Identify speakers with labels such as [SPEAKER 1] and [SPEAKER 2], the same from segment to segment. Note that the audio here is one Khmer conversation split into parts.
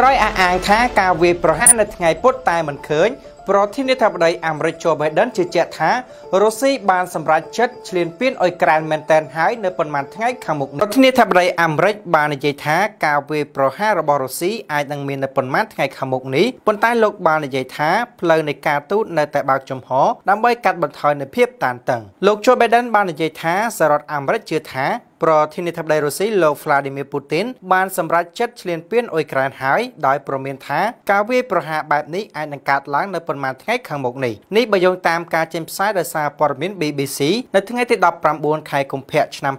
[SPEAKER 1] ក្រោយអះអាងថាការវាយប្រហារនៅថ្ងៃពុធតែមិនឃើញប្រធានាធិបតីអាមេរិកជូបៃដិនជឿជាក់ថារុស្ស៊ីបានសម្រេចចិត្តឈ្លានពានអ៊ុយក្រែនមែនទែនហើយនៅប៉ុន្មានថ្ងៃខាងមុខនេះប្រធានាធិបតីអាមេរិកបាននិយាយថាការវាយប្រហាររបស់រុស្ស៊ីអាចនឹងមាននៅប៉ុន្មានថ្ងៃខាងមុខនេះប៉ុន្តែលោកបាននិយាយថាផ្លូវនៃការទូតនៅតែបើកចំហដើម្បីកាត់បន្ថយនូវភាពតានតឹងលោកជូបៃដិនបាននិយាយថាសហរដ្ឋអាមេរិកជឿថាប្រធានាធិបតីរុស្ស៊ីលោក Vladimir Putin បានសម្រេចចិត្តឈ្លានពានអ៊ុយក្រែនហើយដោយប្រមានថា ការវាយប្រហារបែបនេះអាចនឹងកើតឡើងនៅប៉ុន្មានថ្ងៃខាងមុខនេះនេះបើយោងតាមការចេញផ្សាយដោយសារព័ត៌មាន BBC នៅថ្ងៃទី19ខែកុម្ភៈឆ្នាំ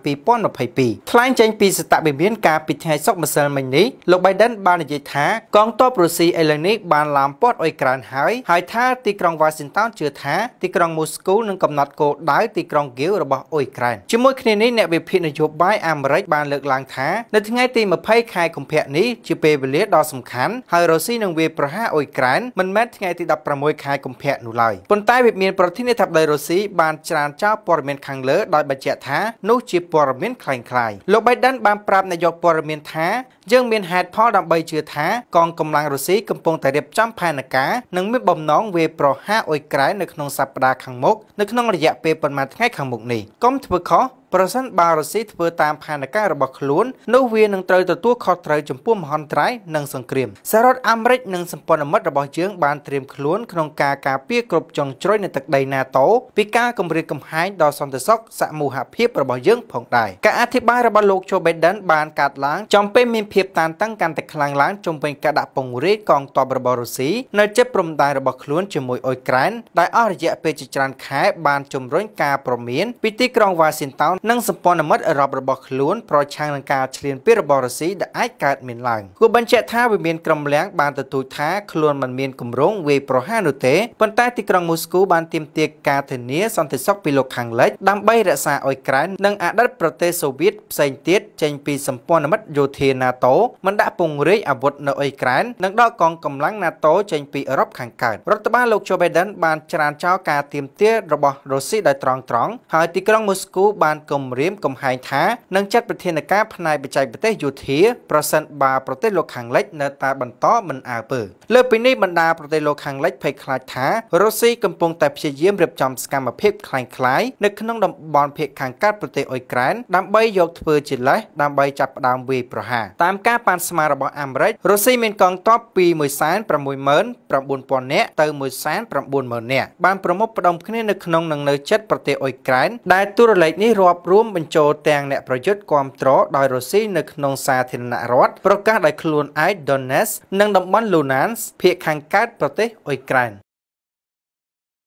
[SPEAKER 1] 2022ថ្លែងចេញពីសតវិមានការពីថ្ងៃសុក្រម្សិលមិញនេះលោក Biden បាននិយាយថា កងទ័ពរុស្ស៊ីឥឡូវនេះបានឡាមព័ទ្ធអ៊ុយក្រែនហើយហើយថាទីក្រុង Washington ជឿថាទីក្រុង Moscow នឹងកំណត់គោលដៅទីក្រុង Kiev របស់អ៊ុយក្រែនជាមួយគ្នានេះអ្នកវិភាគនយោបាយអាមេរិកបានលើកឡើងថានៅថ្ងៃទី20ខែកុម្ភៈនេះជាពេលវេលាដ៏សំខាន់ហើយរុស្ស៊ីនឹងវាយប្រហារអ៊ុយក្រែនមិនមែនថ្ងៃទី16ខែកុម្ភៈនោះឡើយប៉ុន្តែវាមានប្រធានាធិបតីរុស្ស៊ីបានច្រានចោលព័ត៌មានខាងលើដោយបញ្ជាក់ថានោះជាព័ត៌មានคล้ายៗលោក Biden បានប្រាប់នាយកព័ត៌មានថាយើងមានហេតុផលដើម្បីជឿថាកងកម្លាំងរុស្ស៊ីកំពុងតែរៀបចំផែនការនិងមានបំណងវាយប្រហារអ៊ុយក្រែននៅក្នុងសប្តាហ៍ខាងមុខនៅក្នុងរយៈពេលប្រមាណថ្ងៃខាងមុខនេះកុំធ្វើខុសប្រសិនបើរុស្ស៊ីធ្វើតាមផែនការរបស់ខ្លួននោះវានឹងត្រូវទទួលខុសត្រូវចំពោះមហន្តរាយនិងសង្គ្រាមសហរដ្ឋអាមេរិកនិងសម្ព័ន្ធមិត្តរបស់យើងបានត្រៀមខ្លួនក្នុងការការពារគ្រប់ចុងជ្រោយនៃទឹកដី NATO ពីការគំរាមកំហែងដល់សន្តិសុខសមូហភាពរបស់យើងផងដែរការអធិប្បាយរបស់លោក Joe Biden បានកាត់ឡើងចំពេលមានភាពតានតឹងកាន់តែខ្លាំងឡើងជំវិញការដាក់ពង្រាយកងទ័ពរបស់រុស្ស៊ីនៅជិតព្រំដែនរបស់ខ្លួនជាមួយអ៊ុយក្រែនដែលអស់រយៈពេលជាច្រើន ខែបានជំរុញការប្រមាន ពីទីក្រុង Washington និងសម្ព័ន្ធមិត្តអឺរ៉ុបរបស់ខ្លួនប្រឆាំងនឹងការឈ្លានពានរបស់រុស្ស៊ីដែលអាចកើតមានឡើងគួរបញ្ជាក់ថាវិមានក្រុមលៀងបានទទូចថាខ្លួនមិនមានគម្រោងវាយប្រហារនោះទេប៉ុន្តែទីក្រុងមូស្គូបានទាមទារការធានាសន្តិសុខពីលោកខាងលិចដើម្បីរក្សាអ៊ុយក្រែននិងអតីតប្រទេសសូវៀតផ្សេងទៀតចេញពីសម្ព័ន្ធមិត្តយោធា NATO មិនដាក់ពង្រាយអាវុធនៅអ៊ុយក្រែននិងដកកងកម្លាំង NATO ចេញពីអឺរ៉ុបខាងកើតរដ្ឋបាលលោកជូបៃដិនបានច្រានចោលការទាមទាររបស់រុស្ស៊ីដោយត្រង់ត្រង់ហើយទីក្រុងមូស្គូបានគំរាមកំហែងថានឹងចាត់ប្រធានការផ្នែកបច្ចេកទេសយោធាប្រសិនបើប្រទេសលោកខាងលិចនៅតែបន្តមិនអើពើលើពីនេះបណ្ដាប្រទេសលោកខាងលិចភ័យខ្លាចថារុស្ស៊ីកំពុងតែព្យាយាមរៀបចំសកម្មភាពคล้ายៗនៅក្នុងតំបន់ភាគខាងកើតប្រទេសអ៊ុយក្រែនដើម្បីយកធ្វើជាលេសដើម្បីចាប់ផ្ដើមវាយប្រហារតាមការប៉ាន់ស្មានរបស់អាមេរិករុស្ស៊ីមានកងទ័ពពី169,000នាក់ទៅ190,000នាក់បានប្រមូលផ្ដុំគ្នានៅក្នុងនិងនៅជិតប្រទេសអ៊ុយក្រែនដែលតួលេខនេះរាប់បរួមបញ្ចូលទាំងអ្នកប្រយុទ្ធគាំទ្រដោយរុស្ស៊ីនៅក្នុងសាធារណរដ្ឋប្រកាសដោយខ្លួនឯង Donetsk និងតំបន់ Luhansk ភាគខាងកើតប្រទេសអ៊ុយក្រែន